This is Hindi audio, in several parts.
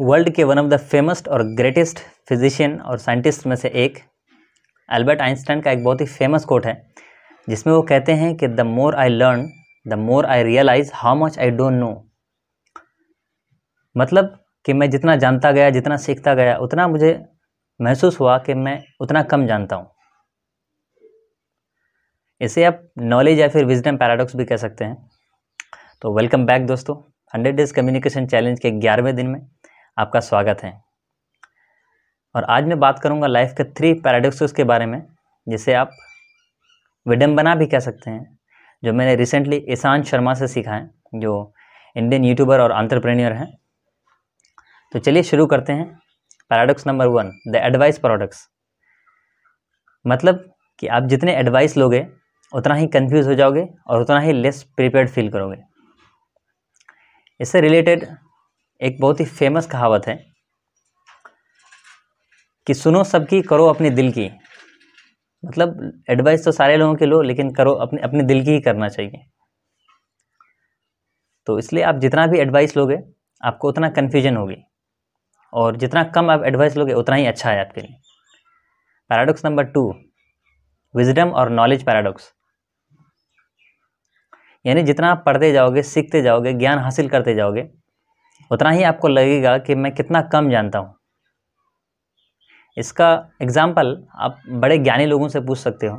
वर्ल्ड के वन ऑफ द फेमस्ट और ग्रेटेस्ट फिजिशियन और साइंटिस्ट में से एक अल्बर्ट आइंस्टाइन का एक बहुत ही फेमस कोट है जिसमें वो कहते हैं कि the more I learn the more I realise how much I don't know मतलब कि मैं जितना जानता गया जितना सीखता गया उतना मुझे महसूस हुआ कि मैं उतना कम जानता हूँ इसे आप नॉलेज या फिर विजडम पैराडॉक्स भी कह सकते हैं तो वेलकम बैक दोस्तों हंड्रेड डेज कम्युनिकेशन चैलेंज के ग्यारहवें दिन में आपका स्वागत है और आज मैं बात करूंगा लाइफ के थ्री पैराडोक्सेस के बारे में जिसे आप विडम्बना भी कह सकते हैं जो मैंने रिसेंटली ईशान शर्मा से सीखा है जो इंडियन यूट्यूबर और आंट्रप्रेन्योर हैं तो चलिए शुरू करते हैं paradox number one the advice paradox मतलब कि आप जितने एडवाइस लोगे उतना ही कंफ्यूज हो जाओगे और उतना ही लेस प्रिपेयर्ड फील करोगे इससे रिलेटेड एक बहुत ही फेमस कहावत है कि सुनो सबकी करो अपने दिल की मतलब एडवाइस तो सारे लोगों के लो लेकिन करो अपने अपने दिल की ही करना चाहिए तो इसलिए आप जितना भी एडवाइस लोगे आपको उतना कन्फ्यूजन होगी और जितना कम आप एडवाइस लोगे उतना ही अच्छा है आपके लिए पैराडॉक्स नंबर टू विजडम और नॉलेज पैराडॉक्स यानी जितना आप पढ़ते जाओगे सीखते जाओगे ज्ञान हासिल करते जाओगे उतना ही आपको लगेगा कि मैं कितना कम जानता हूँ इसका एग्ज़ाम्पल आप बड़े ज्ञानी लोगों से पूछ सकते हो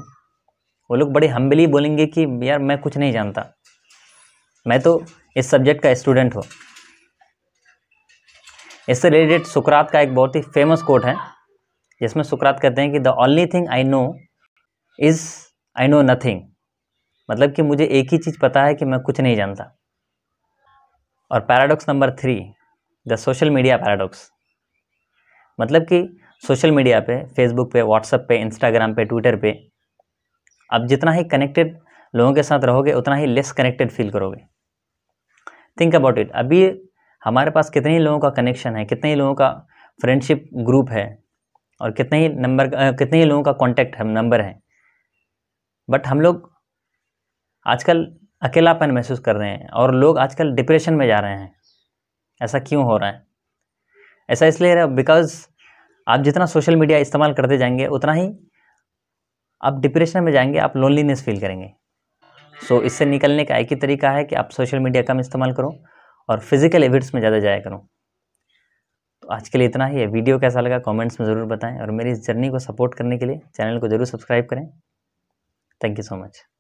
वो लोग बड़े हम्बली बोलेंगे कि यार मैं कुछ नहीं जानता मैं तो इस सब्जेक्ट का स्टूडेंट हूँ इससे रिलेटेड सुकरात का एक बहुत ही फेमस कोट है जिसमें सुकरात कहते हैं कि the only thing I know is I know nothing मतलब कि मुझे एक ही चीज़ पता है कि मैं कुछ नहीं जानता और paradox number three the social media paradox मतलब कि सोशल मीडिया पे फेसबुक पे व्हाट्सअप पे इंस्टाग्राम पे ट्विटर पे आप जितना ही कनेक्टेड लोगों के साथ रहोगे उतना ही लेस कनेक्टेड फील करोगे थिंक अबाउट इट अभी हमारे पास कितने ही लोगों का कनेक्शन है कितने ही लोगों का फ्रेंडशिप ग्रुप है और कितने ही नंबर कितने ही लोगों का कॉन्टैक्ट है नंबर है बट हम लोग आजकल अकेलापन महसूस कर रहे हैं और लोग आजकल डिप्रेशन में जा रहे हैं ऐसा क्यों हो रहा है ऐसा इसलिए बिकॉज आप जितना सोशल मीडिया इस्तेमाल करते जाएंगे उतना ही आप डिप्रेशन में जाएंगे आप लोनलीनेस फील करेंगे सो so, इससे निकलने का एक ही तरीका है कि आप सोशल मीडिया कम इस्तेमाल करो और फिज़िकल इवेंट्स में ज़्यादा जाया करो तो आज के लिए इतना ही है वीडियो कैसा लगा कमेंट्स में ज़रूर बताएं और मेरी इस जर्नी को सपोर्ट करने के लिए चैनल को ज़रूर सब्सक्राइब करें थैंक यू सो मच